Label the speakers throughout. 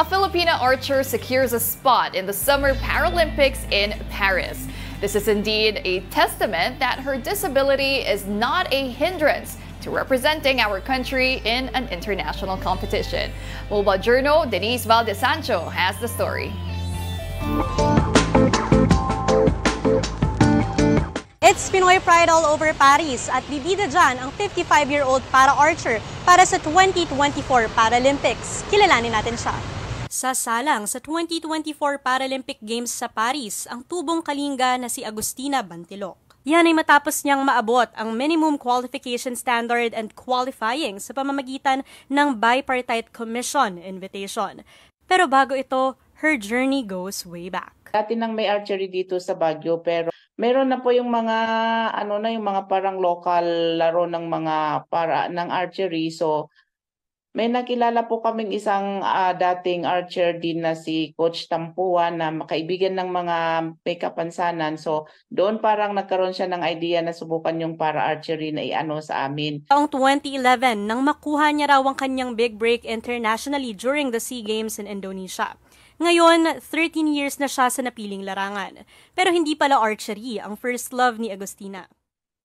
Speaker 1: a Filipina archer secures a spot in the Summer Paralympics in Paris. This is indeed a testament that her disability is not a hindrance to representing our country in an international competition. Mobile Journal Denise Valdesancho has the story.
Speaker 2: It's Pinoy Pride all over Paris at bibida Jan ang 55-year-old para-archer para sa 2024 Paralympics. Kilalanin natin siya. Sasalang sa 2024 Paralympic Games sa Paris, ang tubong kalinga na si Agustina Bantilok. Yan ay matapos niyang maabot ang minimum qualification standard and qualifying sa pamamagitan ng Bipartite Commission invitation. Pero bago ito, her journey
Speaker 1: goes way back. Dati nang may archery dito sa Baguio pero meron na po yung mga ano na yung mga parang local laro ng mga para ng archery so may nakilala po kaming isang uh, dating archer din na si Coach Tampuan na makaibigan ng mga may kapansanan. So doon parang nagkaroon siya ng idea na subukan yung para archery na iano sa amin.
Speaker 2: Taong 2011 nang makuha niya raw ang kanyang big break internationally during the SEA Games in Indonesia. Ngayon, 13 years na siya sa napiling larangan. Pero hindi pala archery ang first love ni Agustina.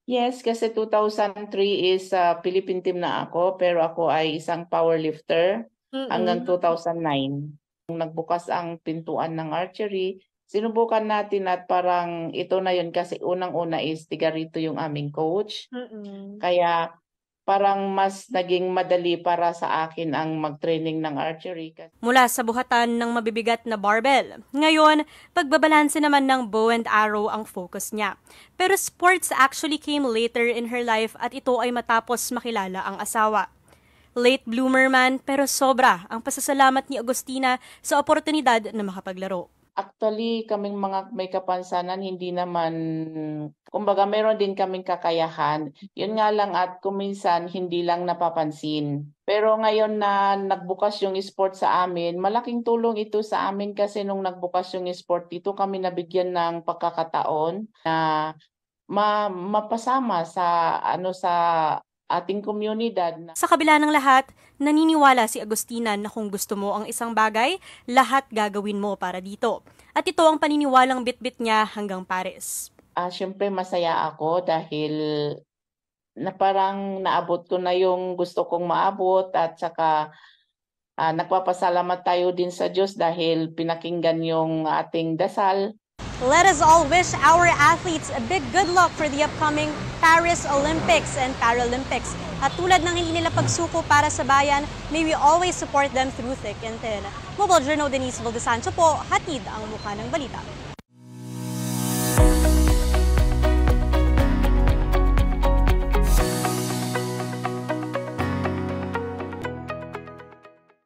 Speaker 1: Yes, kasi 2003 is uh, Philippine team na ako pero ako ay isang powerlifter mm-hmm. hanggang 2009. Nung nagbukas ang pintuan ng archery, sinubukan natin at parang ito na yun kasi unang-una is tigarito yung aming coach. Mm-hmm. Kaya parang mas naging madali para sa akin ang mag-training ng archery.
Speaker 2: Mula sa buhatan ng mabibigat na barbell, ngayon, pagbabalanse naman ng bow and arrow ang focus niya. Pero sports actually came later in her life at ito ay matapos makilala ang asawa. Late bloomer man, pero sobra ang pasasalamat ni
Speaker 1: Agustina sa oportunidad na makapaglaro. Actually, kaming mga may kapansanan, hindi naman, kumbaga meron din kaming kakayahan. Yun nga lang at kuminsan hindi lang napapansin. Pero ngayon na nagbukas yung sport sa amin, malaking tulong ito sa amin kasi nung nagbukas yung sport dito kami nabigyan ng pagkakataon na ma mapasama sa ano sa
Speaker 2: ating komunidad. Sa kabila ng lahat, naniniwala si Agustina na kung gusto mo ang isang bagay, lahat gagawin mo para dito. At ito ang paniniwalang bitbit niya hanggang
Speaker 1: Paris. Ah, Siyempre masaya ako dahil na parang naabot ko na yung gusto kong maabot at saka uh, nagpapasalamat tayo din sa Diyos dahil pinakinggan yung ating dasal Let us all wish
Speaker 2: our athletes a big good luck for the upcoming Paris Olympics and Paralympics. At tulad ng hindi nila pagsuko para sa bayan, may we always support them through thick and thin. Mobile Journal Denise Valdesancho po, hatid ang mukha ng balita.